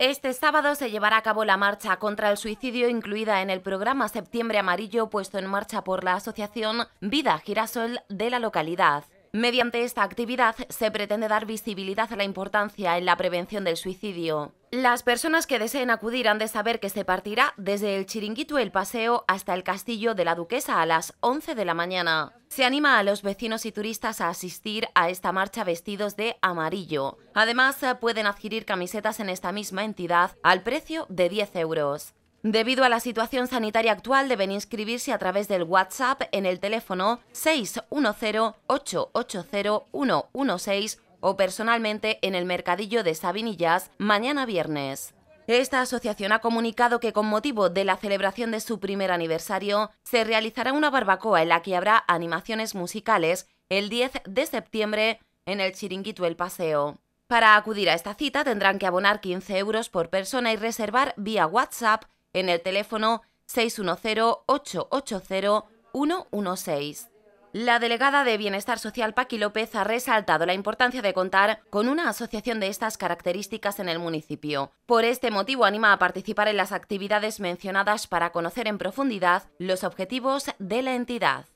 Este sábado se llevará a cabo la marcha contra el suicidio incluida en el programa Septiembre Amarillo puesto en marcha por la asociación Vida Girasol de la localidad. Mediante esta actividad se pretende dar visibilidad a la importancia en la prevención del suicidio. Las personas que deseen acudir han de saber que se partirá desde el Chiringuito El Paseo hasta el Castillo de la Duquesa a las 11 de la mañana. Se anima a los vecinos y turistas a asistir a esta marcha vestidos de amarillo. Además, pueden adquirir camisetas en esta misma entidad al precio de 10 euros. Debido a la situación sanitaria actual, deben inscribirse a través del WhatsApp en el teléfono 610-880-116 o personalmente en el Mercadillo de Sabinillas mañana viernes. Esta asociación ha comunicado que con motivo de la celebración de su primer aniversario se realizará una barbacoa en la que habrá animaciones musicales el 10 de septiembre en el Chiringuito El Paseo. Para acudir a esta cita tendrán que abonar 15 euros por persona y reservar vía WhatsApp en el teléfono 610-880-116. La delegada de Bienestar Social Paqui López ha resaltado la importancia de contar con una asociación de estas características en el municipio. Por este motivo anima a participar en las actividades mencionadas para conocer en profundidad los objetivos de la entidad.